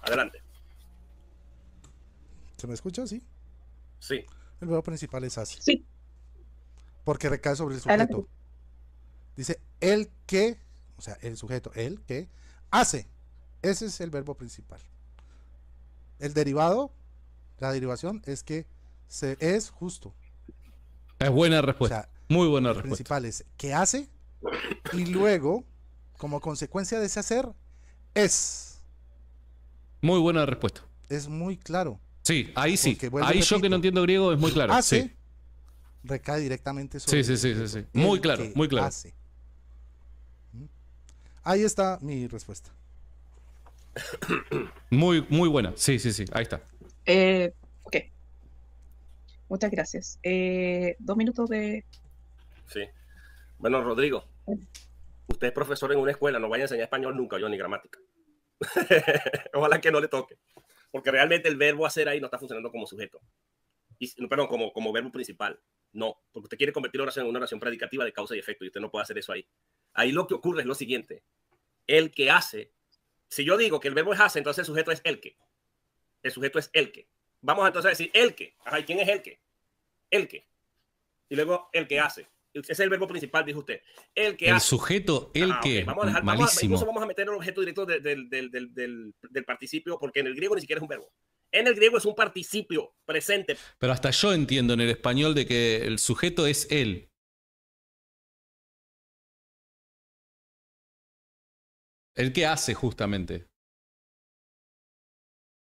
adelante. ¿Se me escucha? Sí. Sí. El verbo principal es así. Sí. Porque recae sobre el sujeto. Dice el que, o sea, el sujeto, el que hace. Ese es el verbo principal. El derivado, la derivación es que se es justo. Es buena respuesta. Muy buena respuesta. principal es que hace y luego, como consecuencia de ese hacer, es. Muy buena respuesta. Es muy claro. Sí, ahí sí. Ahí yo que no entiendo griego es muy claro. Ah, sí. Recae directamente sobre. Sí, sí, sí, sí, sí. Muy claro, muy claro. Mm. Ahí está mi respuesta. Muy, muy buena. Sí, sí, sí. Ahí está. Eh, ok. Muchas gracias. Eh, dos minutos de. Sí. Bueno, Rodrigo. Usted es profesor en una escuela, no vaya a enseñar español nunca, yo ni gramática. Ojalá que no le toque. Porque realmente el verbo hacer ahí no está funcionando como sujeto. Y, perdón, como, como verbo principal. No, porque usted quiere convertir la oración en una oración predicativa de causa y efecto y usted no puede hacer eso ahí. Ahí lo que ocurre es lo siguiente. El que hace, si yo digo que el verbo es hace, entonces el sujeto es el que. El sujeto es el que. Vamos entonces a decir el que. Ajá, quién es el que? El que. Y luego el que hace es el verbo principal, dijo usted. El que El sujeto, el ah, que. Vamos a malísimo. Vamos a, vamos a meter el objeto directo del, del, participio, porque en el griego ni siquiera es un verbo. En el griego es un participio presente. Pero hasta yo entiendo en el español de que el sujeto es él. El que hace, justamente.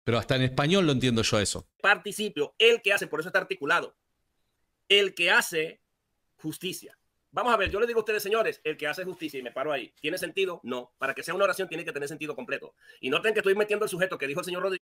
Pero hasta en español lo entiendo yo eso. Participio, el que hace, por eso está articulado. El que hace justicia. Vamos a ver, yo le digo a ustedes, señores, el que hace justicia, y me paro ahí, ¿tiene sentido? No. Para que sea una oración tiene que tener sentido completo. Y noten que estoy metiendo el sujeto que dijo el señor Rodríguez.